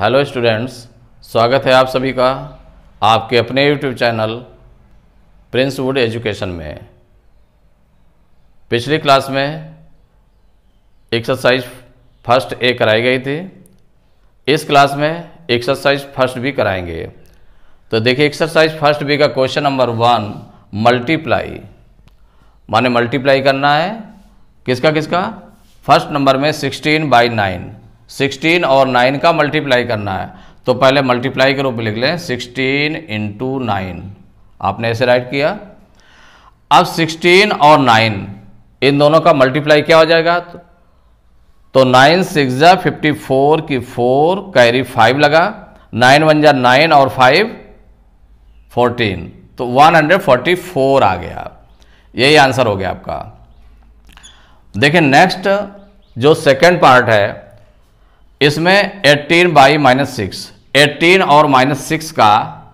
hello students स्वागत है आप सभी का आपके अपने YouTube channel prince wood education में पिछली क्लास में एक्सरसाइज फर्स्ट ए कराई गई थी इस क्लास में एक्सरसाइज फर्स्ट बी कराएंगे तो देखिए एक्सरसाइज फर्स्ट बी का क्वेश्चन नंबर वन मल्टीप्लाई माने मल्टीप्लाई करना है किसका किसका फर्स्ट नंबर में सिक्सटीन बाई नाइन सिक्सटीन और नाइन का मल्टीप्लाई करना है तो पहले मल्टीप्लाई के रूप में लिख लें सिक्सटीन इंटू नाइन आपने ऐसे राइट किया अब सिक्सटीन और नाइन इन दोनों का मल्टीप्लाई क्या हो जाएगा तो नाइन सिक्स जा फिफ्टी फोर की फोर कैरी फाइव लगा नाइन वन जा नाइन और फाइव फोर्टीन तो वन हंड्रेड फोर्टी फोर आ गया यही आंसर हो गया आपका देखिए नेक्स्ट जो सेकंड पार्ट है इसमें eighteen by minus six eighteen और माइनस सिक्स का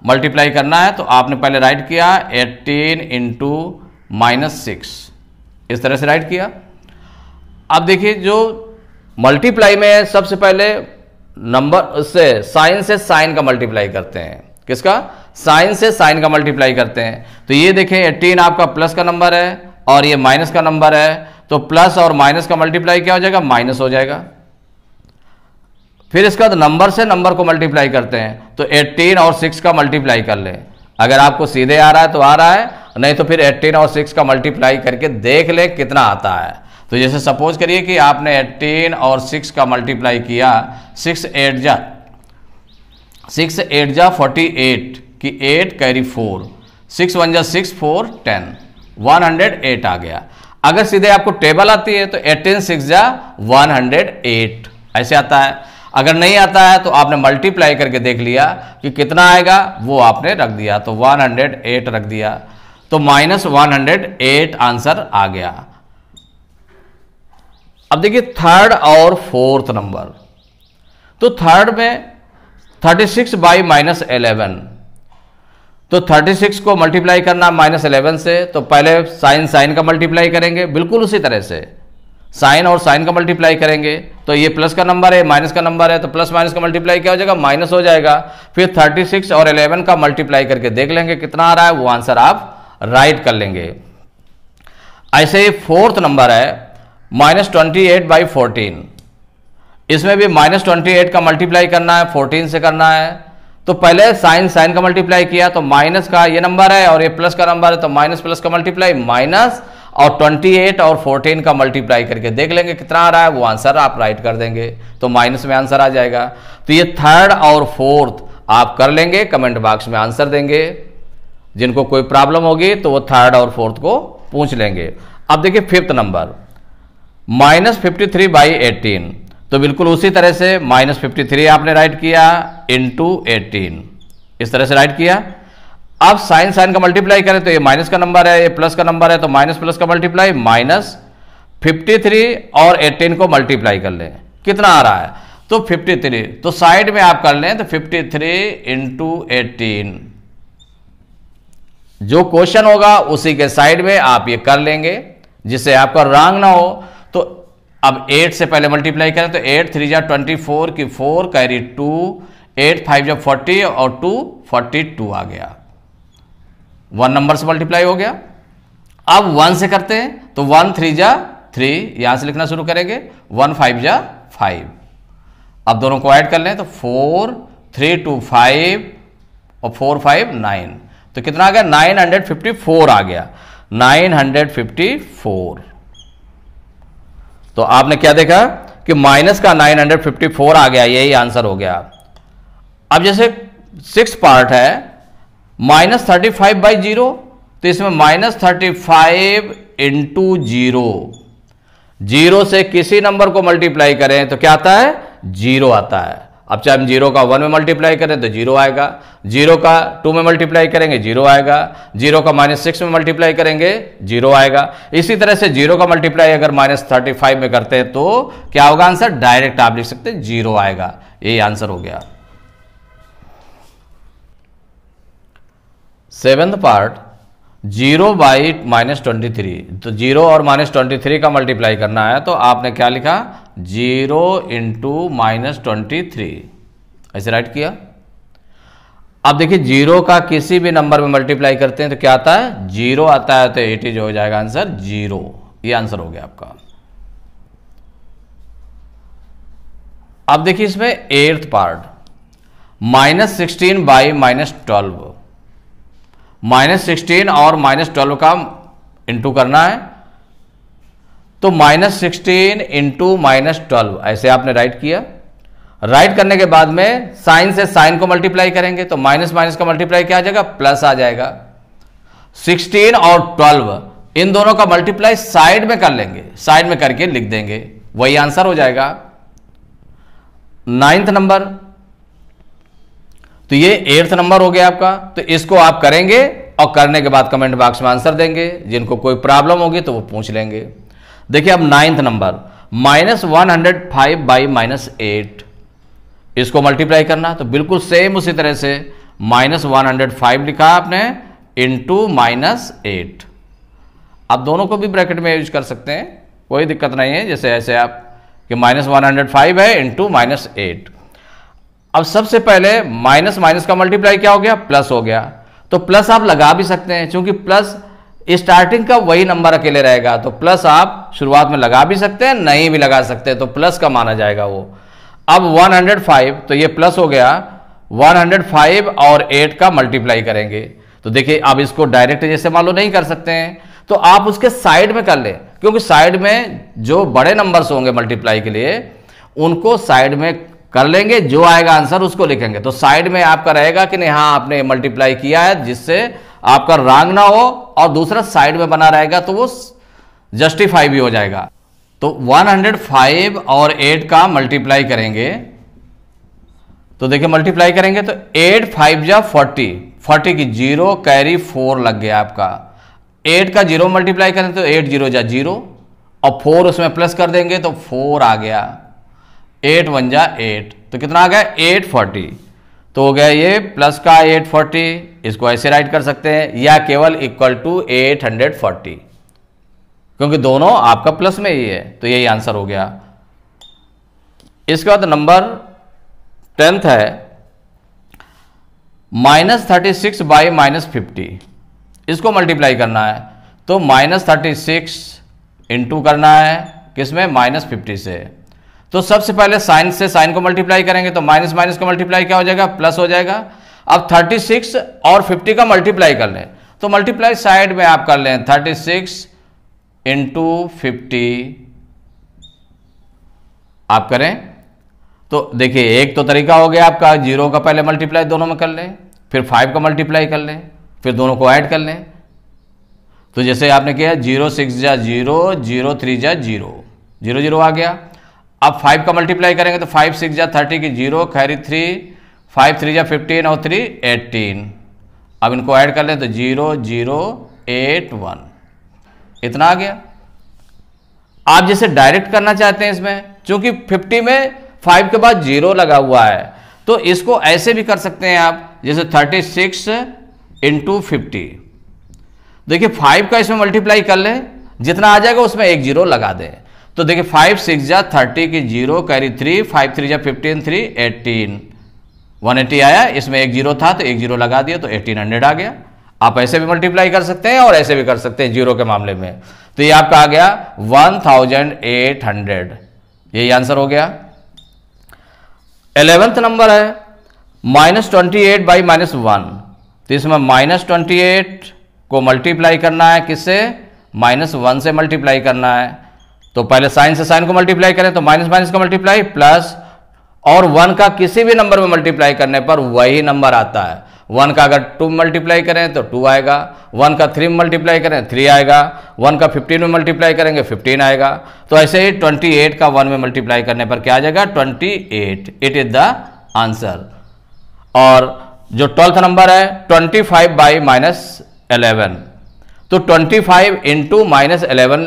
मल्टीप्लाई करना है तो आपने पहले राइट किया एट्टीन इंटू माइनस सिक्स इस तरह से राइट किया अब देखिए जो मल्टीप्लाई में सबसे पहले नंबर से साइन से साइन का मल्टीप्लाई करते हैं किसका साइन से साइन का मल्टीप्लाई करते हैं तो ये देखें एट्टीन आपका प्लस का नंबर है और ये माइनस का नंबर है तो प्लस और माइनस का मल्टीप्लाई क्या हो जाएगा माइनस हो जाएगा फिर इसके बाद नंबर से नंबर को मल्टीप्लाई करते हैं तो 18 और 6 का मल्टीप्लाई कर लें अगर आपको सीधे आ रहा है तो आ रहा है नहीं तो फिर 18 और 6 का मल्टीप्लाई करके देख लें कितना आता है तो जैसे सपोज करिए कि आपने 18 और 6 का मल्टीप्लाई किया 6 एट जा सिक्स एट जा फोर्टी एट की eight carry four six one जा six four ten one hundred eight आ गया अगर सीधे आपको टेबल आती है तो एटीन सिक्स जा वन हंड्रेड एट ऐसे आता है अगर नहीं आता है तो आपने मल्टीप्लाई करके देख लिया कि कितना आएगा वो आपने रख दिया तो 108 रख दिया तो माइनस वन आंसर आ गया अब देखिए थर्ड और फोर्थ नंबर तो थर्ड में 36 सिक्स बाई माइनस एलेवन तो 36 को मल्टीप्लाई करना माइनस एलेवन से तो पहले साइन साइन का मल्टीप्लाई करेंगे बिल्कुल उसी तरह से साइन और साइन का मल्टीप्लाई करेंगे तो ये प्लस का नंबर है माइनस का नंबर है तो प्लस माइनस का मल्टीप्लाई क्या हो जाएगा माइनस हो जाएगा फिर 36 और 11 का मल्टीप्लाई करके देख लेंगे कितना आ रहा है वो आंसर आप राइट कर लेंगे ऐसे ही फोर्थ नंबर है minus twenty eight by fourteen इसमें भी माइनस ट्वेंटी एट का मल्टीप्लाई करना है फोर्टीन से करना है तो पहले साइन साइन का मल्टीप्लाई किया तो माइनस का ये नंबर है और ये प्लस का नंबर है तो माइनस प्लस का मल्टीप्लाई माइनस और 28 और 14 का मल्टीप्लाई करके देख लेंगे कितना आ रहा है वो आंसर आप राइट कर देंगे तो माइनस में आंसर आ जाएगा तो ये थर्ड और फोर्थ आप कर लेंगे कमेंट बॉक्स में आंसर देंगे जिनको कोई प्रॉब्लम होगी तो वो थर्ड और फोर्थ को पूछ लेंगे अब देखिए fifth number minus fifty three by eighteen तो बिल्कुल उसी तरह से माइनस फिफ्टी थ्री आपने राइट किया इंटू एटीन इस तरह से राइट किया अब साइन साइन का मल्टीप्लाई करें तो ये माइनस का नंबर है ये प्लस का नंबर है तो माइनस प्लस का मल्टीप्लाई माइनस 53 और 18 को मल्टीप्लाई कर लें कितना आ रहा है तो 53 तो साइड में आप कर लें तो 53 थ्री इंटू एटीन जो क्वेश्चन होगा उसी के साइड में आप ये कर लेंगे जिससे आपका रॉन्ग ना हो तो अब 8 से पहले मल्टीप्लाई करें तो 8 थ्री जा ट्वेंटी फोर की four carry two eight five जा फोर्टी और टू फोर्टी टू आ गया वन नंबर से मल्टीप्लाई हो गया अब वन से करते हैं तो वन थ्री जा थ्री यहां से लिखना शुरू करेंगे वन फाइव जा फाइव अब दोनों को ऐड कर लें तो फोर थ्री टू फाइव और फोर फाइव नाइन तो कितना आ गया नाइन हंड्रेड फिफ्टी फोर आ गया नाइन हंड्रेड फिफ्टी फोर तो आपने क्या देखा कि माइनस का नाइन हंड्रेड फिफ्टी फोर आ गया यही आंसर हो गया अब जैसे सिक्स पार्ट है minus thirty five by zero तो इसमें minus thirty five into zero zero से किसी नंबर को मल्टीप्लाई करें तो क्या आता है जीरो आता है अब चाहे हम जीरो का वन में मल्टीप्लाई करें तो जीरो आएगा जीरो का टू में मल्टीप्लाई करेंगे जीरो आएगा जीरो का माइनस सिक्स में मल्टीप्लाई करेंगे जीरो आएगा इसी तरह से जीरो का मल्टीप्लाई अगर माइनस थर्टी फाइव में करते हैं तो क्या होगा आंसर डायरेक्ट आप लिख सकते हैं जीरो आएगा यही आंसर हो गया seventh part zero by minus twenty three तो जीरो और माइनस ट्वेंटी थ्री का मल्टीप्लाई करना है तो आपने क्या लिखा zero into minus twenty three ऐसे राइट किया अब देखिए जीरो का किसी भी नंबर में मल्टीप्लाई करते हैं तो क्या आता है जीरो आता है तो एट इज हो जाएगा आंसर जीरो ये आंसर हो गया आपका अब देखिए इसमें eighth part minus sixteen by minus twelve minus sixteen और माइनस ट्वेल्व का इंटू करना है तो minus sixteen into minus twelve ऐसे आपने राइट किया राइट करने के बाद में साइन से साइन को मल्टीप्लाई करेंगे तो माइनस माइनस का मल्टीप्लाई क्या आ जाएगा प्लस आ जाएगा सिक्सटीन और ट्वेल्व इन दोनों का मल्टीप्लाई साइड में कर लेंगे साइड में करके लिख देंगे वही आंसर हो जाएगा नाइन्थ नंबर तो ये एट्थ नंबर हो गया आपका तो इसको आप करेंगे और करने के बाद कमेंट बॉक्स में आंसर देंगे जिनको कोई प्रॉब्लम होगी तो वो पूछ लेंगे देखिए अब ninth number minus one hundred five by minus eight इसको मल्टीप्लाई करना तो बिल्कुल सेम उसी तरह से माइनस वन हंड्रेड फाइव लिखा आपने इंटू माइनस एट आप दोनों को भी ब्रैकेट में यूज कर सकते हैं कोई दिक्कत नहीं है जैसे ऐसे आप कि माइनस वन हंड्रेड फाइव है इंटू माइनस एट अब सबसे पहले माइनस माइनस का मल्टीप्लाई क्या हो गया प्लस हो गया तो प्लस आप लगा भी सकते हैं क्योंकि प्लस स्टार्टिंग का वही नंबर अकेले रहेगा तो प्लस आप शुरुआत में लगा भी सकते हैं नहीं भी लगा सकते तो प्लस का माना जाएगा वो अब 105 तो ये प्लस हो गया 105 और 8 का मल्टीप्लाई करेंगे तो देखिए आप इसको डायरेक्ट जैसे मान लो नहीं कर सकते हैं तो आप उसके साइड में कर ले क्योंकि साइड में जो बड़े नंबर्स होंगे मल्टीप्लाई के लिए उनको साइड में कर लेंगे जो आएगा आंसर उसको लिखेंगे तो साइड में आपका रहेगा कि नहीं हाँ आपने मल्टीप्लाई किया है जिससे आपका रंग ना हो और दूसरा साइड में बना रहेगा तो वो जस्टिफाई भी हो जाएगा तो 105 और 8 का मल्टीप्लाई करेंगे तो देखिए मल्टीप्लाई करेंगे तो 8 फाइव जा 40 40 की जीरो कैरी फोर लग गया आपका 8 का जीरो मल्टीप्लाई करें तो 8 जीरो जा जीरो और फोर उसमें प्लस कर देंगे तो फोर आ गया एट वन जा एट तो कितना आ गया एट फोर्टी तो हो गया ये प्लस का एट फोर्टी इसको ऐसे राइट कर सकते हैं या केवल equal to eight hundred forty क्योंकि दोनों आपका प्लस में ही है तो यही आंसर हो गया इसके बाद नंबर टेंथ है minus thirty six by minus fifty इसको मल्टीप्लाई करना है तो माइनस थर्टी सिक्स इंटू करना है किसमें माइनस फिफ्टी से तो सबसे पहले साइन से साइन को मल्टीप्लाई करेंगे तो माइनस माइनस को मल्टीप्लाई क्या हो जाएगा प्लस हो जाएगा अब 36 और 50 का मल्टीप्लाई कर लें तो मल्टीप्लाई साइड में आप कर लें 36 सिक्स इंटू फिफ्टी आप करें तो देखिए एक तो तरीका हो गया आपका जीरो का पहले मल्टीप्लाई दोनों में कर लें फिर फाइव का मल्टीप्लाई कर लें फिर दोनों को ऐड कर लें तो जैसे आपने किया जीरो सिक्स जा जीरो जीरो थ्री जा जीरो जीरो जीरो आ गया अब फाइव का मल्टीप्लाई करेंगे तो फाइव सिक्स या थर्टी की zero carry three five three या फिफ्टीन और थ्री एटीन अब इनको ऐड कर लें तो जीरो जीरो एट वन इतना आ गया आप जैसे डायरेक्ट करना चाहते हैं इसमें चूंकि फिफ्टी में फाइव के बाद जीरो लगा हुआ है तो इसको ऐसे भी कर सकते हैं आप जैसे थर्टी सिक्स इंटू फिफ्टी देखिए फाइव का इसमें मल्टीप्लाई कर लें जितना आ जाएगा उसमें एक जीरो लगा दें तो देखिए फाइव सिक्स जा थर्टी की zero carry three five three जा fifteen three eighteen one eighty आया इसमें एक जीरो था तो एक जीरो लगा दिया तो एटीन हंड्रेड आ गया आप ऐसे भी मल्टीप्लाई कर सकते हैं और ऐसे भी कर सकते हैं जीरो के मामले में तो ये आपका आ गया वन थाउजेंड एट हंड्रेड यही आंसर हो गया एलेवेंथ नंबर है minus twenty eight by minus one तो इसमें माइनस ट्वेंटी एट को मल्टीप्लाई करना है किससे माइनस वन से मल्टीप्लाई करना है तो पहले साइन से साइन को मल्टीप्लाई करें तो माइनस माइनस का मल्टीप्लाई प्लस और वन का किसी भी नंबर में मल्टीप्लाई करने पर वही नंबर आता है वन का अगर टू मल्टीप्लाई करें तो टू आएगा वन का थ्री में मल्टीप्लाई करें थ्री आएगा वन का फिफ्टीन में मल्टीप्लाई करेंगे फिफ्टीन आएगा तो ऐसे ही ट्वेंटी एट का वन में मल्टीप्लाई करने पर क्या आ जाएगा twenty eight it is the answer और जो ट्वेल्थ नंबर है twenty five by minus eleven तो twenty five into minus eleven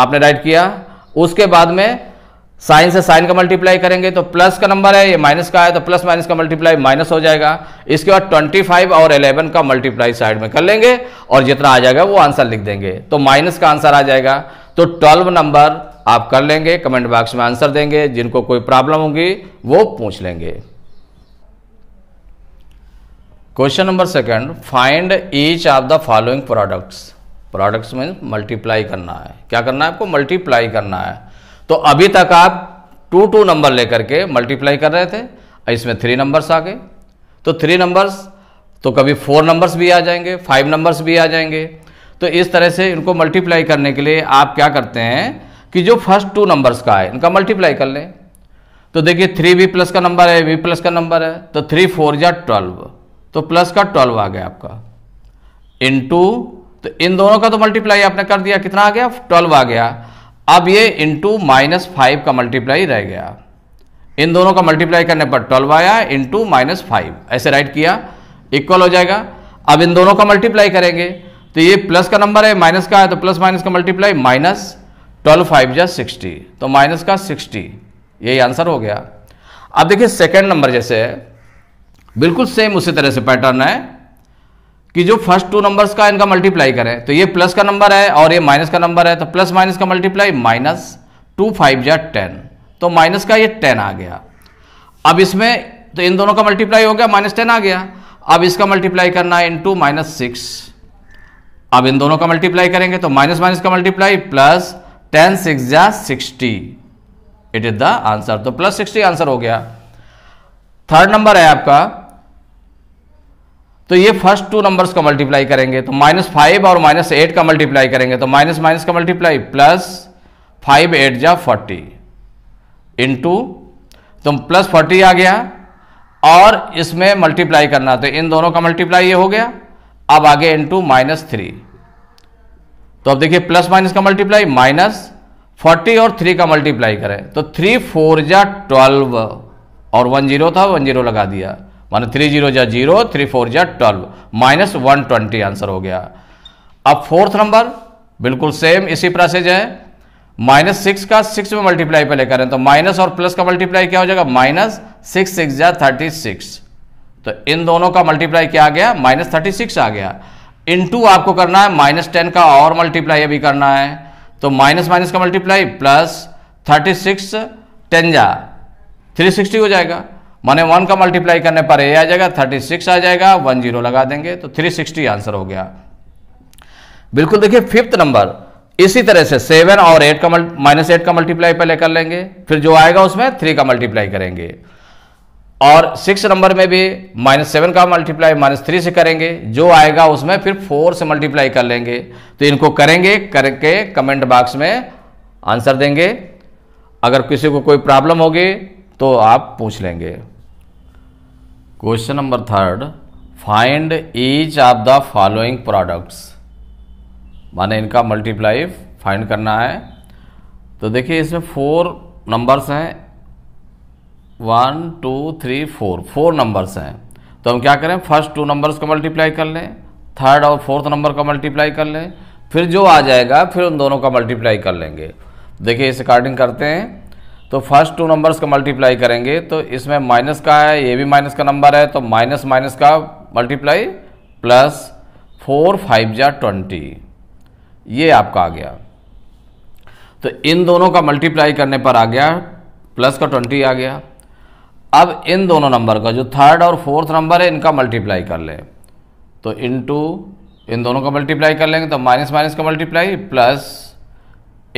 आपने राइट किया उसके बाद में साइन से साइन का मल्टीप्लाई करेंगे तो प्लस का नंबर है ये माइनस का है तो प्लस माइनस का मल्टीप्लाई माइनस हो जाएगा इसके बाद 25 और 11 का मल्टीप्लाई साइड में कर लेंगे और जितना आ जाएगा वो आंसर लिख देंगे तो माइनस का आंसर आ जाएगा तो 12 नंबर आप कर लेंगे कमेंट बॉक्स में आंसर देंगे जिनको कोई प्रॉब्लम होगी वो पूछ लेंगे question number second find each of the following products products में मल्टीप्लाई करना है क्या करना है आपको मल्टीप्लाई करना है तो अभी तक आप टू टू नंबर लेकर के मल्टीप्लाई कर रहे थे इसमें थ्री नंबर्स आ गए तो थ्री नंबर्स तो कभी फोर नंबर्स भी आ जाएंगे फाइव नंबर्स भी आ जाएंगे तो इस तरह से इनको मल्टीप्लाई करने के लिए आप क्या करते हैं कि जो फर्स्ट टू नंबर्स का है इनका मल्टीप्लाई कर लें तो देखिए थ्री वी प्लस का नंबर है वी प्लस का नंबर है तो थ्री फोर या ट्वेल्व तो प्लस का ट्वेल्व आ गया आपका इंटू तो इन दोनों का तो मल्टीप्लाई आपने कर दिया कितना आ गया ट्वेल्व आ गया अब ये इंटू माइनस फाइव का मल्टीप्लाई रह गया इन दोनों का मल्टीप्लाई करने पर ट्वेल्व आया इंटू माइनस फाइव ऐसे राइट किया इक्वल हो जाएगा अब इन दोनों का मल्टीप्लाई करेंगे तो ये प्लस का नंबर है माइनस का है तो प्लस माइनस का मल्टीप्लाई माइनस ट्वेल्व फाइव या सिक्सटी तो माइनस का सिक्सटी यही आंसर हो गया अब देखिए सेकेंड नंबर जैसे बिल्कुल सेम उसी तरह से पैटर्न है कि जो फर्स्ट टू नंबर्स का इनका मल्टीप्लाई करें तो ये प्लस का नंबर है और ये माइनस का नंबर है तो प्लस माइनस का मल्टीप्लाई माइनस टू फाइव या टेन तो माइनस का ये टेन आ गया अब इसमें तो इन दोनों का मल्टीप्लाई हो गया माइनस टेन आ गया अब इसका मल्टीप्लाई करना है टू माइनस सिक्स अब इन दोनों का मल्टीप्लाई करेंगे तो माइनस माइनस का मल्टीप्लाई प्लस टेन सिक्स या sixty it is the answer तो प्लस सिक्सटी आंसर हो गया थर्ड नंबर है आपका तो ये फर्स्ट टू नंबर्स का मल्टीप्लाई करेंगे तो माइनस फाइव और माइनस एट का मल्टीप्लाई करेंगे तो माइनस माइनस का मल्टीप्लाई प्लस फाइव एट जा फोर्टी इंटू तो प्लस फोर्टी आ गया और इसमें मल्टीप्लाई करना तो इन दोनों का मल्टीप्लाई ये हो गया अब आगे इंटू माइनस थ्री तो अब देखिए प्लस माइनस का मल्टीप्लाई माइनस फोर्टी और थ्री का मल्टीप्लाई करें तो थ्री फोर जा ट्वेल्व और वन जीरो था वन जीरो लगा दिया मान थ्री जीरो जा जीरो थ्री फोर जा twelve minus one twenty answer हो गया अब फोर्थ नंबर बिल्कुल सेम इसी प्रोसेज है माइनस सिक्स का सिक्स में मल्टीप्लाई पहले करें तो माइनस और प्लस का मल्टीप्लाई क्या हो जाएगा माइनस सिक्स सिक्स जा थर्टी सिक्स तो इन दोनों का मल्टीप्लाई क्या आ गया माइनस थर्टी सिक्स आ गया इनटू आपको करना है माइनस टेन का और मल्टीप्लाई अभी करना है तो माइनस माइनस का multiply plus thirty six ten जा थ्री सिक्सटी हो जाएगा माने वन का मल्टीप्लाई करने पर ए आ जाएगा थर्टी सिक्स आ जाएगा वन जीरो लगा देंगे तो थ्री सिक्सटी आंसर हो गया बिल्कुल देखिए फिफ्थ नंबर इसी तरह से सेवन और एट का माइनस एट का मल्टीप्लाई पहले कर लेंगे फिर जो आएगा उसमें थ्री का मल्टीप्लाई करेंगे और सिक्स नंबर में भी माइनस सेवन का मल्टीप्लाई माइनस थ्री से करेंगे जो आएगा उसमें फिर फोर से मल्टीप्लाई कर लेंगे तो इनको करेंगे करके कमेंट बॉक्स में आंसर देंगे अगर किसी को कोई प्रॉब्लम होगी तो आप पूछ लेंगे question number third find each of the following products माने इनका मल्टीप्लाई फाइंड करना है तो देखिए इसमें फोर नंबर्स हैं one two three four four numbers हैं तो हम क्या करें फर्स्ट टू नंबर्स को मल्टीप्लाई कर लें थर्ड और फोर्थ नंबर का मल्टीप्लाई कर लें फिर जो आ जाएगा फिर उन दोनों का मल्टीप्लाई कर लेंगे देखिए इस अकॉर्डिंग करते हैं तो फर्स्ट टू नंबर्स का मल्टीप्लाई करेंगे तो इसमें माइनस का है ये भी माइनस का नंबर है तो माइनस माइनस का मल्टीप्लाई प्लस फोर फाइव जा ट्वेंटी ये आपका आ गया तो इन दोनों का मल्टीप्लाई करने पर आ गया प्लस का ट्वेंटी आ गया अब इन दोनों नंबर का जो थर्ड और फोर्थ नंबर है इनका मल्टीप्लाई कर लें तो इन टू इन दोनों का मल्टीप्लाई कर लेंगे तो माइनस माइनस का मल्टीप्लाई प्लस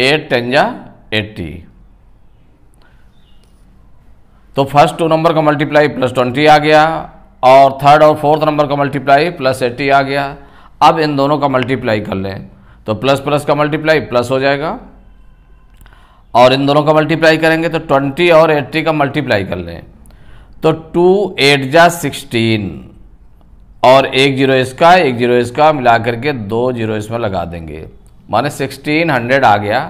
एट टेन जा एट्टी तो फर्स्ट टू नंबर का मल्टीप्लाई प्लस ट्वेंटी आ गया और थर्ड और फोर्थ नंबर का मल्टीप्लाई प्लस एट्टी आ गया अब इन दोनों का मल्टीप्लाई कर लें तो प्लस प्लस का मल्टीप्लाई प्लस हो जाएगा और इन दोनों का मल्टीप्लाई करेंगे तो ट्वेंटी और एट्टी का मल्टीप्लाई कर लें तो टू एट जा सिक्सटीन और एक जीरो इसका एक जीरो इसका मिला करके दो जीरो इसमें लगा देंगे माने सिक्सटीन हंड्रेड आ गया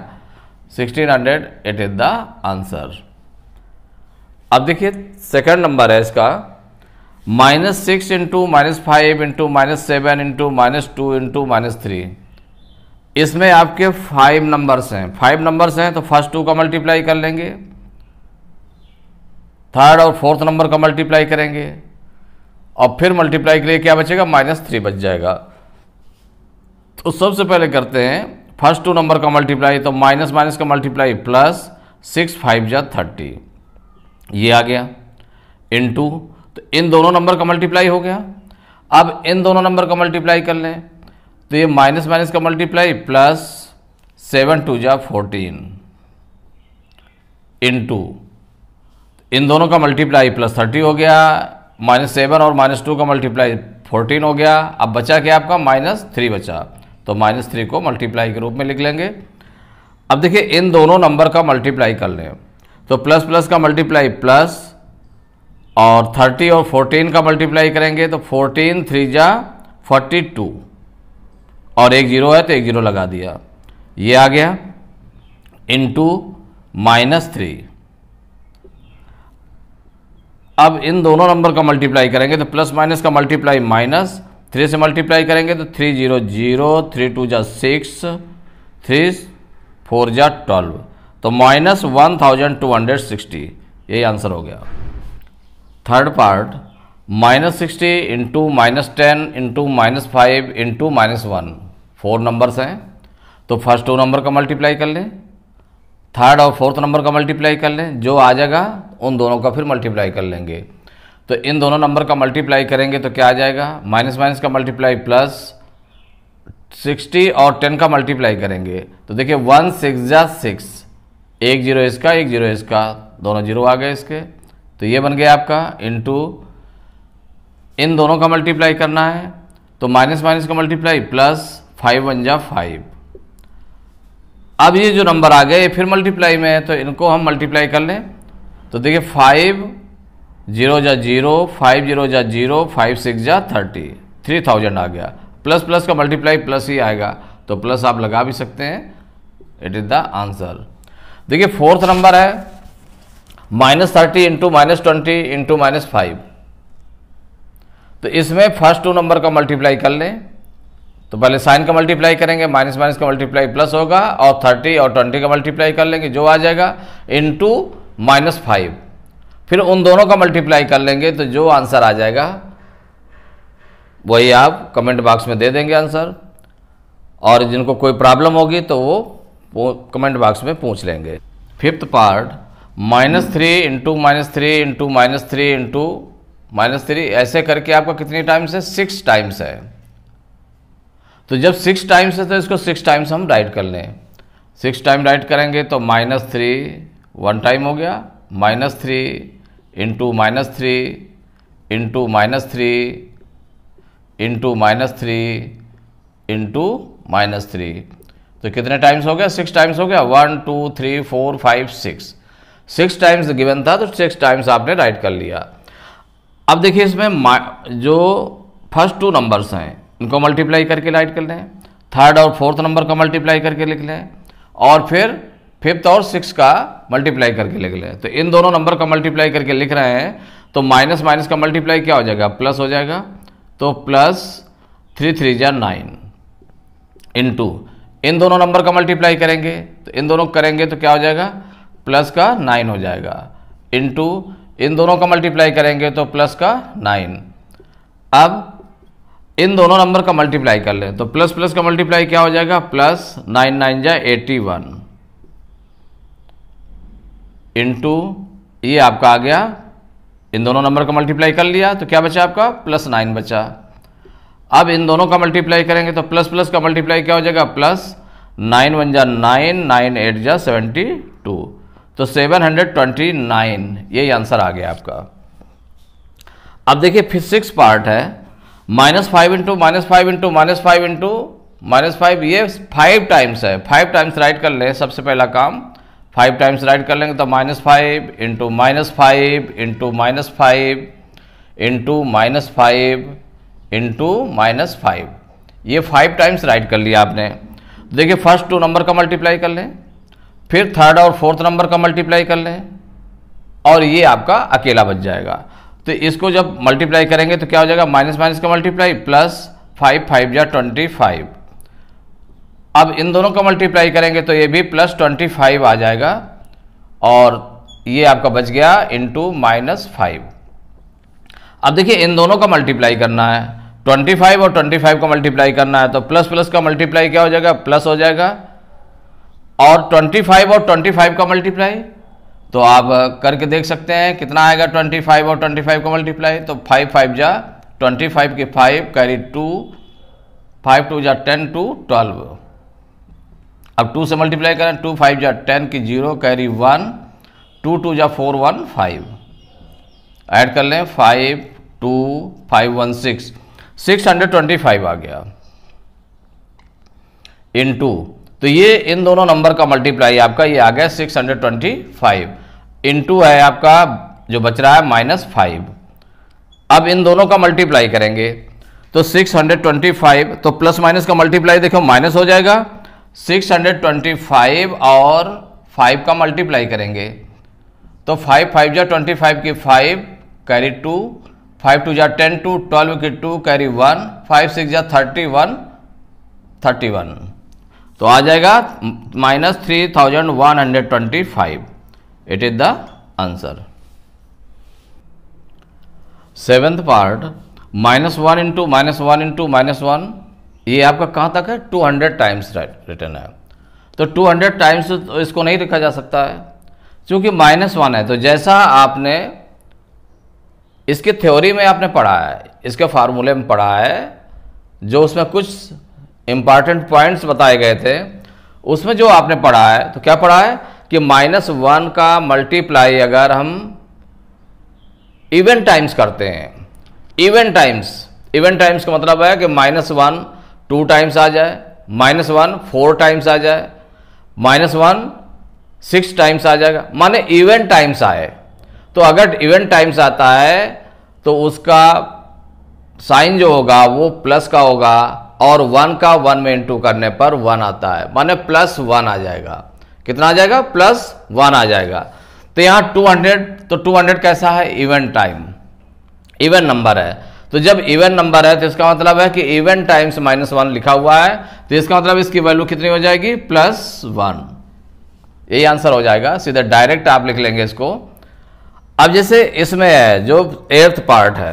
sixteen hundred it is the answer अब देखिए सेकंड नंबर है इसका minus six into minus five into minus seven into minus two into minus three इसमें आपके फाइव नंबर्स हैं फाइव नंबर्स हैं तो फर्स्ट टू का मल्टीप्लाई कर लेंगे थर्ड और फोर्थ नंबर का मल्टीप्लाई करेंगे और फिर मल्टीप्लाई के लिए क्या बचेगा माइनस थ्री बच जाएगा तो सबसे पहले करते हैं फर्स्ट टू नंबर का मल्टीप्लाई तो माइनस माइनस का मल्टीप्लाई प्लस सिक्स फाइव जा थर्टी ये आ गया इन टू तो इन दोनों नंबर का मल्टीप्लाई हो गया अब इन दोनों नंबर का मल्टीप्लाई कर लें तो ये माइनस माइनस का मल्टीप्लाई प्लस सेवन टू जा फोर्टीन इन टू इन दोनों का मल्टीप्लाई प्लस थर्टी हो गया माइनस सेवन और माइनस टू का मल्टीप्लाई फोर्टीन हो गया अब बचा क्या आपका माइनस थ्री बचा तो माइनस थ्री को मल्टीप्लाई के रूप में लिख लेंगे अब देखिए इन दोनों नंबर का मल्टीप्लाई कर लें तो प्लस प्लस का मल्टीप्लाई प्लस और 30 और 14 का मल्टीप्लाई करेंगे तो 14 थ्री जा फोर्टी टू और एक जीरो है तो एक जीरो लगा दिया ये आ गया इंटू माइनस थ्री अब इन दोनों नंबर का मल्टीप्लाई करेंगे तो प्लस माइनस का मल्टीप्लाई माइनस थ्री से मल्टीप्लाई करेंगे तो three zero zero three two जा सिक्स थ्री फोर जा ट्वेल्व तो minus one thousand two hundred sixty यही आंसर हो गया third part minus sixty into minus ten into minus five into minus one four numbers हैं तो first two number का multiply कर लें थर्ड और फोर्थ नंबर का मल्टीप्लाई कर लें जो आ जाएगा उन दोनों का फिर मल्टीप्लाई कर लेंगे तो इन दोनों नंबर का मल्टीप्लाई करेंगे तो क्या आ जाएगा माइनस माइनस का मल्टीप्लाई प्लस सिक्सटी और टेन का मल्टीप्लाई करेंगे तो देखिए वन सिक्स जा सिक्स एक जीरो इसका एक जीरो इसका दोनों जीरो आ गए इसके तो ये बन गया आपका इंटू इन दोनों का मल्टीप्लाई करना है तो माइनस माइनस का मल्टीप्लाई प्लस फाइव वन जा फाइव अब ये जो नंबर आ गए ये फिर मल्टीप्लाई में है तो इनको हम मल्टीप्लाई कर लें तो देखिए फाइव जीरो जा जीरो फाइव जीरो जा जीरो फाइव सिक्स जा थर्टी थ्री थाउजेंड आ गया प्लस प्लस का मल्टीप्लाई प्लस ही आएगा तो प्लस आप लगा भी सकते हैं इट इज़ द आंसर देखिए फोर्थ नंबर है minus thirty into minus twenty into minus five तो इसमें फर्स्ट टू नंबर का मल्टीप्लाई कर लें तो पहले साइन का मल्टीप्लाई करेंगे माइनस माइनस का मल्टीप्लाई प्लस होगा और थर्टी और ट्वेंटी का मल्टीप्लाई कर लेंगे जो आ जाएगा इंटू माइनस फाइव फिर उन दोनों का मल्टीप्लाई कर लेंगे तो जो आंसर आ जाएगा वही आप कमेंट बॉक्स में दे देंगे आंसर और जिनको कोई प्रॉब्लम होगी तो वो वो कमेंट बॉक्स में पूछ लेंगे fifth part minus three into minus three into minus three into minus three ऐसे करके आपका कितने टाइम्स है सिक्स टाइम्स है तो जब सिक्स टाइम्स है तो इसको सिक्स टाइम्स हम राइट कर लें सिक्स टाइम राइट करेंगे तो माइनस थ्री वन टाइम हो गया minus three into minus three into minus three into minus three into minus three तो कितने टाइम्स हो गया सिक्स टाइम्स हो गया one two three four five six six times given था तो सिक्स टाइम्स आपने राइट कर लिया अब देखिए इसमें जो फर्स्ट टू नंबर्स हैं उनको मल्टीप्लाई करके राइट कर लें थर्ड और फोर्थ नंबर का मल्टीप्लाई करके लिख लें और फिर फिफ्थ और सिक्स का मल्टीप्लाई करके लिख लें तो इन दोनों नंबर का मल्टीप्लाई करके लिख रहे हैं तो माइनस माइनस का मल्टीप्लाई क्या हो जाएगा प्लस हो जाएगा तो प्लस थ्री थ्री जै नाइन इन टू इन दोनों नंबर का मल्टीप्लाई करेंगे तो इन दोनों करेंगे तो क्या हो जाएगा प्लस का नाइन हो जाएगा टू इन दोनों का मल्टीप्लाई करेंगे तो प्लस का नाइन अब इन दोनों नंबर का मल्टीप्लाई कर लें तो प्लस प्लस का मल्टीप्लाई क्या हो जाएगा प्लस नाइन नाइन जाए एटी वन इंटू ये आपका आ गया इन दोनों नंबर का मल्टीप्लाई कर लिया तो क्या बचा आपका प्लस नाइन बचा अब इन दोनों का मल्टीप्लाई करेंगे तो प्लस प्लस का मल्टीप्लाई क्या हो जाएगा प्लस नाइन वन जा नाइन नाइन एट जा सेवेंटी टू तो सेवन हंड्रेड ट्वेंटी नाइन यही आंसर आ गया आपका अब देखिए फिजिक्स पार्ट है minus five into minus five into minus five into minus five ये फाइव टाइम्स है फाइव टाइम्स राइट कर लें सबसे पहला काम फाइव टाइम्स राइट कर लेंगे तो minus five into minus five into minus five into minus five into minus five ये फाइव टाइम्स राइट कर लिया आपने तो देखिए फर्स्ट टू नंबर का मल्टीप्लाई कर लें फिर थर्ड और फोर्थ नंबर का मल्टीप्लाई कर लें और ये आपका अकेला बच जाएगा तो इसको जब मल्टीप्लाई करेंगे तो क्या हो जाएगा माइनस माइनस का मल्टीप्लाई प्लस फाइव फाइव या ट्वेंटी फाइव अब इन दोनों का मल्टीप्लाई करेंगे तो ये भी प्लस ट्वेंटी फाइव आ जाएगा और ये आपका बच गया इंटू माइनस फाइव अब देखिए इन दोनों का मल्टीप्लाई करना है 25 और 25 का मल्टीप्लाई करना है तो प्लस प्लस का मल्टीप्लाई क्या हो जाएगा प्लस हो जाएगा और 25 और 25 का मल्टीप्लाई तो आप करके देख सकते हैं कितना आएगा 25 और 25 का मल्टीप्लाई तो 5 फाइव जा 25 की five carry two five two जा टेन टू ट्वेल्व अब टू से मल्टीप्लाई करें टू फाइव जा टेन की zero carry one two two जा फोर वन फाइव ऐड कर लें five two five one six six hundred twenty five आ गया इन टू तो ये इन दोनों नंबर का मल्टीप्लाई आपका ये आ गया six hundred twenty five into है आपका जो बच रहा है माइनस फाइव अब इन दोनों का मल्टीप्लाई करेंगे तो 625 तो प्लस माइनस का मल्टीप्लाई देखो माइनस हो जाएगा 625 और 5 का मल्टीप्लाई करेंगे तो 5 फाइव जा ट्वेंटी फाइव की 5 कैरी टू फाइव टू जा टेन टू ट्वेल्व के two carry one five six जा थर्टी वन थर्टी वन तो आ जाएगा minus three thousand one hundred twenty five it is the answer seventh part minus one into minus one into minus one ये आपका कहाँ तक है टू हंड्रेड टाइम्स रिटर्न है तो टू हंड्रेड टाइम्स इसको नहीं लिखा जा सकता है क्योंकि माइनस वन है तो जैसा आपने इसके थ्योरी में आपने पढ़ा है इसके फार्मूले में पढ़ा है जो उसमें कुछ इम्पॉर्टेंट पॉइंट्स बताए गए थे उसमें जो आपने पढ़ा है तो क्या पढ़ा है कि माइनस वन का मल्टीप्लाई अगर हम इवेंट टाइम्स करते हैं इवेंट टाइम्स इवेंट टाइम्स का मतलब है कि माइनस वन टू टाइम्स आ जाए माइनस वन फोर टाइम्स आ जाए माइनस वन सिक्स टाइम्स आ जाएगा माने इवेंट टाइम्स आए तो अगर इवेंट टाइम्स आता है तो उसका साइन जो होगा वो प्लस का होगा और वन का वन में इंटू करने पर वन आता है माने प्लस वन आ जाएगा कितना आ जाएगा प्लस वन आ जाएगा तो यहां टू हंड्रेड तो टू हंड्रेड कैसा है इवेंट टाइम इवेंट नंबर है तो जब इवेंट नंबर है तो इसका मतलब है कि इवेंट टाइम्स माइनस वन लिखा हुआ है तो इसका मतलब इसकी वैल्यू कितनी हो जाएगी प्लस वन यही आंसर हो जाएगा सीधे डायरेक्ट आप लिख लेंगे इसको अब जैसे इसमें है जो एर्थ पार्ट है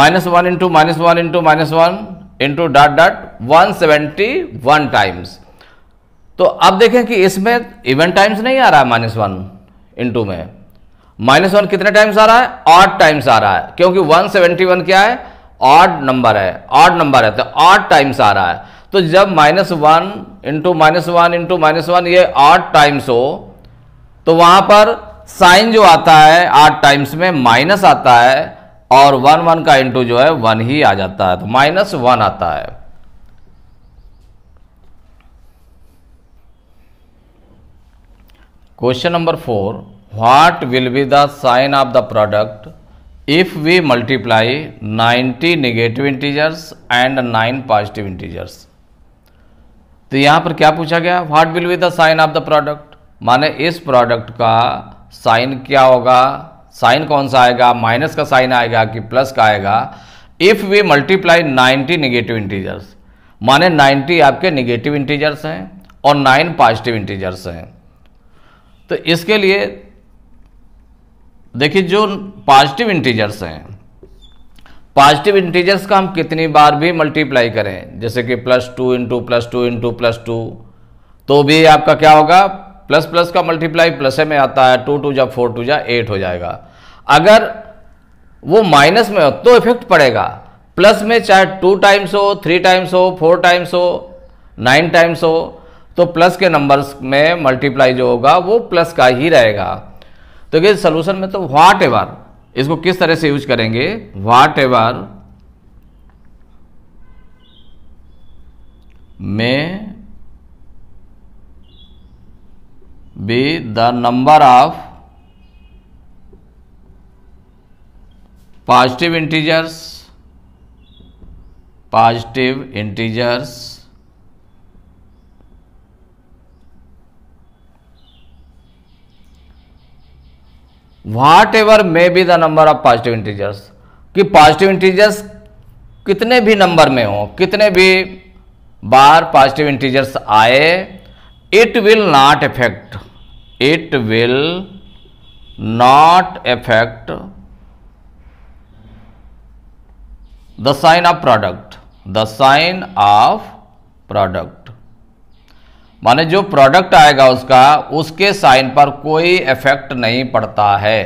minus one into minus one into minus one into dot dot one seventy one times तो अब देखें कि इसमें इवन टाइम्स नहीं आ रहा है माइनस वन इंटू में माइनस वन कितने टाइम्स आ रहा है आठ टाइम्स आ रहा है क्योंकि वन सेवेंटी वन क्या है आठ नंबर है आठ नंबर है तो आठ टाइम्स आ रहा है तो जब minus one into minus one into minus one ये आठ टाइम्स हो तो वहां पर साइन जो आता है आठ टाइम्स में माइनस आता है और वन वन का इंटू जो है वन ही आ जाता है तो माइनस वन आता है question number four what will be the sign of the product if we multiply 90 negative integers and 9 positive integers तो यहां पर क्या पूछा गया what will be the sign of the product माने इस प्रोडक्ट का साइन क्या होगा साइन कौन सा आएगा माइनस का साइन आएगा कि प्लस का आएगा if we multiply 90 negative integers माने 90 आपके नेगेटिव इंटीजर्स हैं और 9 पॉजिटिव इंटीजर्स हैं तो इसके लिए देखिए जो पॉजिटिव इंटीजर्स हैं पॉजिटिव इंटीजर्स का हम कितनी बार भी मल्टीप्लाई करें जैसे कि plus two into plus two into plus two तो भी आपका क्या होगा प्लस प्लस का मल्टीप्लाई प्लस में आता है टू टू जा फोर टू जा एट हो जाएगा अगर वो माइनस में हो तो इफेक्ट पड़ेगा प्लस में चाहे टू टाइम्स हो थ्री टाइम्स हो फोर टाइम्स हो नाइन टाइम्स हो तो प्लस के नंबर्स में मल्टीप्लाई जो होगा वो प्लस का ही रहेगा तो ये सोल्यूशन में तो व्हाट एवर इसको किस तरह से यूज करेंगे व्हाट एवर में be the number of positive integers positive integers whatever may be the number of positive integers कि पॉजिटिव इंटीजर्स कितने भी नंबर में हो कितने भी बार पॉजिटिव इंटीजर्स आए it will not affect it will not affect the sign of product the sign of product माने जो प्रोडक्ट आएगा उसका उसके साइन पर कोई इफेक्ट नहीं पड़ता है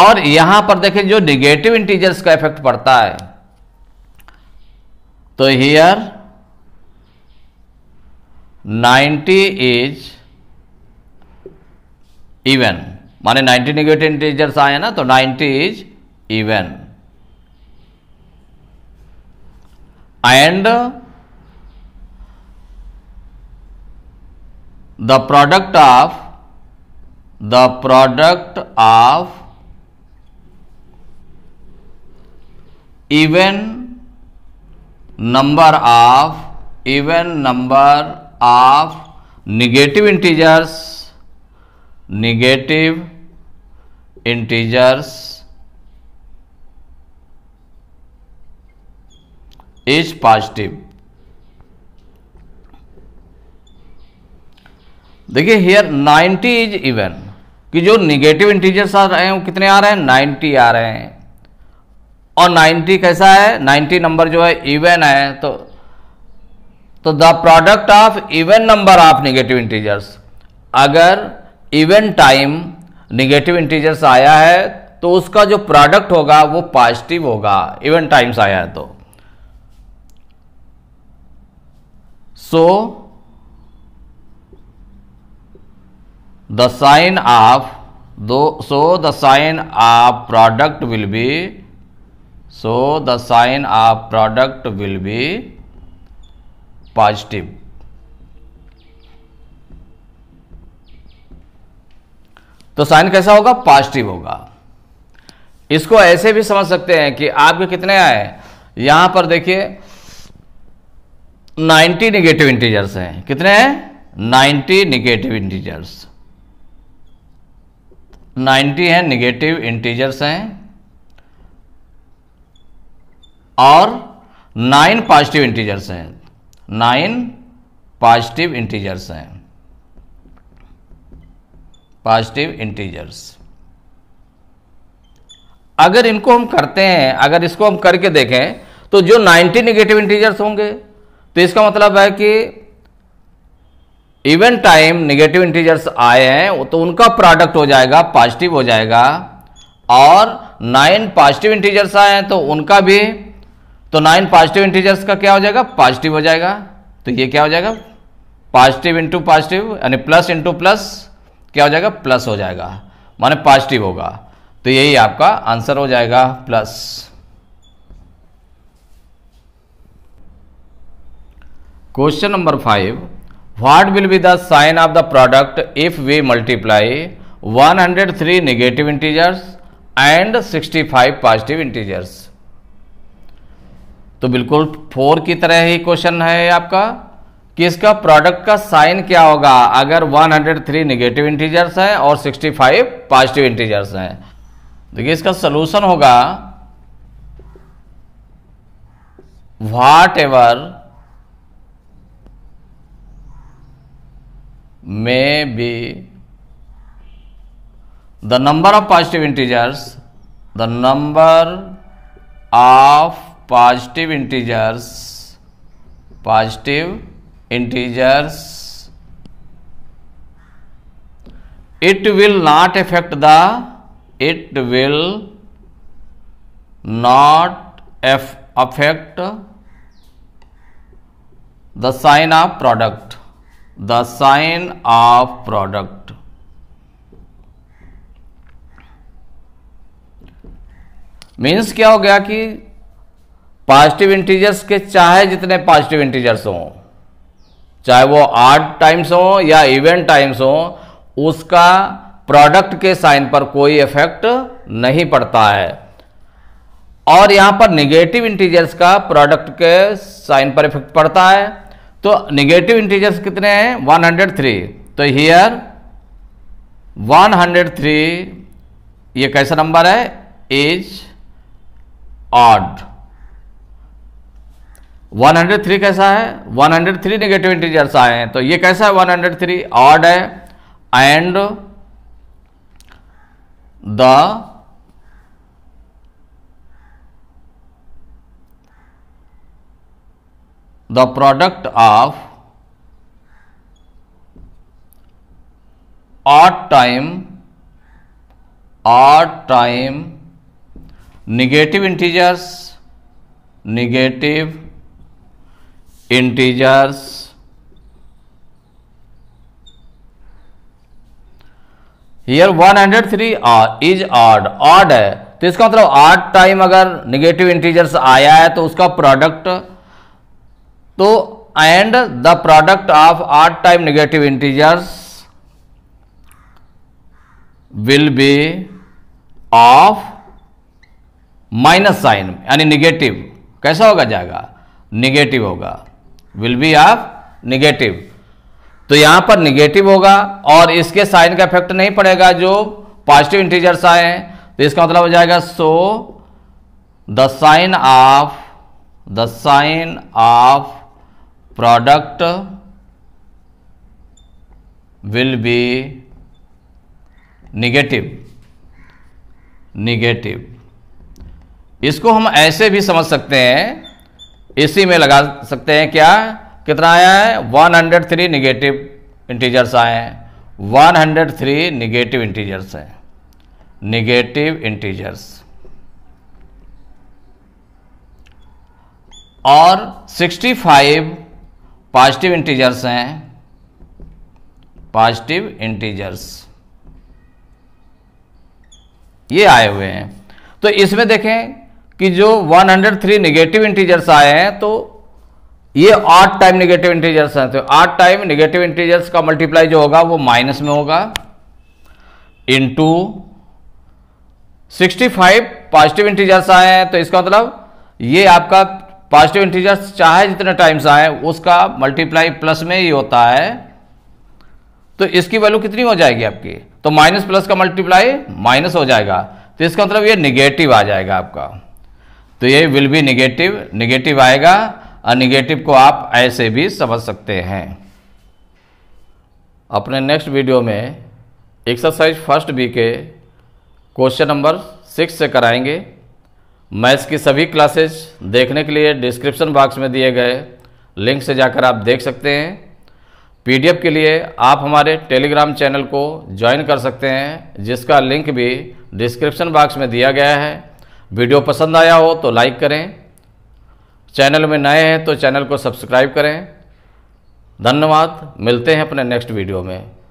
और यहां पर देखें जो निगेटिव इंटीजर्स का इफेक्ट पड़ता है तो हियर 90 इज इवेन माने 90 नेगेटिव इंटीजर्स आए ना तो 90 is even and the product of the product of even number of even number of negative integers negative integers is positive देखिए हियर 90 इज इवन कि जो निगेटिव इंटीजर्स आ रहे हैं वो कितने आ रहे हैं 90 आ रहे हैं और 90 कैसा है 90 नंबर जो है इवन है तो तो the product of even number of negative integers अगर इवन टाइम निगेटिव इंटीजर्स आया है तो उसका जो प्रोडक्ट होगा वो पॉजिटिव होगा इवन टाइम्स आया है तो सो द साइन ऑफ दो so the sign of product will be so the sign of product will be positive तो साइन कैसा होगा पॉजिटिव होगा इसको ऐसे भी समझ सकते हैं कि आपके कितने आए यहां पर देखिए 90 निगेटिव इंटीजर्स हैं कितने हैं 90 निगेटिव इंटीजर्स 90 हैं निगेटिव इंटीजर्स हैं और 9 पॉजिटिव इंटीजर्स हैं नाइन पॉजिटिव इंटीजर्स हैं पॉजिटिव इंटीजर्स अगर इनको हम करते हैं अगर इसको हम करके देखें तो जो 90 नेगेटिव इंटीजर्स होंगे तो इसका मतलब है कि इवन टाइम नेगेटिव इंटीजर्स आए हैं तो उनका प्रोडक्ट हो जाएगा पॉजिटिव हो जाएगा और नाइन पॉजिटिव इंटीजर्स आए हैं तो उनका भी तो नाइन पॉजिटिव इंटीजर्स का क्या हो जाएगा पॉजिटिव हो जाएगा तो ये क्या हो जाएगा पॉजिटिव इंटू पॉजिटिव यानी प्लस इंटू प्लस क्या हो जाएगा प्लस हो जाएगा माने पॉजिटिव होगा तो यही आपका आंसर हो जाएगा plus question number five what will be the sign of the product if we multiply 103 negative integers and 65 positive integers तो बिल्कुल फोर की तरह ही क्वेश्चन है आपका कि इसका प्रोडक्ट का साइन क्या होगा अगर 103 नेगेटिव इंटीजर्स हैं और 65 पॉजिटिव इंटीजर्स हैं देखिए इसका सोल्यूशन होगा whatever may be the number of positive integers the number of positive integers positive integers it will not affect the it will not f affect the sign of product the sign of product means क्या हो गया कि positive integers के चाहे जितने positive integers हों चाहे वो आर्ट टाइम्स हों या इवन टाइम्स हों उसका प्रोडक्ट के साइन पर कोई इफेक्ट नहीं पड़ता है और यहां पर निगेटिव इंटीजर्स का प्रोडक्ट के साइन पर इफेक्ट पड़ता है तो निगेटिव इंटीजर्स कितने हैं 103 तो हियर 103 ये कैसा नंबर है इज ऑड 103 कैसा है 103 निगेटिव इंटीजर्स आए हैं तो ये कैसा है 103 हंड्रेड थ्री ऑड है and the the product of odd time odd time negative integers negative integers here 103 are is odd odd है तो इसका मतलब आठ टाइम अगर निगेटिव इंटीजर्स आया है तो उसका प्रोडक्ट तो एंड द प्रोडक्ट ऑफ आठ time negative integers will be of minus sign यानी निगेटिव कैसा होगा जाएगा निगेटिव होगा विल बी ऑफ निगेटिव तो यहां पर निगेटिव होगा और इसके साइन का इफेक्ट नहीं पड़ेगा जो पॉजिटिव इंटीजर्स आए हैं तो इसका मतलब हो जाएगा so the sign of the sign of product will be negative negative इसको हम ऐसे भी समझ सकते हैं इसी में लगा सकते हैं क्या कितना आया है 103 निगेटिव इंटीजर्स आए हैं one hundred three negative integers हैं निगेटिव इंटीजर्स और 65 पॉजिटिव इंटीजर्स हैं पॉजिटिव इंटीजर्स ये आए हुए हैं तो इसमें देखें कि जो 103 नेगेटिव इंटीजर्स आए हैं तो ये आठ टाइम नेगेटिव इंटीजर्स हैं तो आठ टाइम नेगेटिव इंटीजर्स का मल्टीप्लाई जो होगा वो माइनस में होगा इनटू 65 पॉजिटिव इंटीजर्स आए हैं तो इसका मतलब ये आपका पॉजिटिव इंटीजर्स चाहे जितने टाइम्स आए उसका मल्टीप्लाई प्लस में ही होता है तो इसकी वैल्यू कितनी हो जाएगी आपकी तो माइनस प्लस का मल्टीप्लाई माइनस हो जाएगा तो इसका मतलब ये नेगेटिव आ जाएगा आपका तो ये विल बी निगेटिव निगेटिव आएगा और निगेटिव को आप ऐसे भी समझ सकते हैं अपने नेक्स्ट वीडियो में एक्सरसाइज फर्स्ट बी के क्वेश्चन नंबर सिक्स से कराएंगे मैथ्स की सभी क्लासेज देखने के लिए डिस्क्रिप्शन बॉक्स में दिए गए लिंक से जाकर आप देख सकते हैं पीडीएफ के लिए आप हमारे टेलीग्राम चैनल को ज्वाइन कर सकते हैं जिसका लिंक भी डिस्क्रिप्शन बॉक्स में दिया गया है वीडियो पसंद आया हो तो लाइक करें चैनल में नए हैं तो चैनल को सब्सक्राइब करें धन्यवाद मिलते हैं अपने नेक्स्ट वीडियो में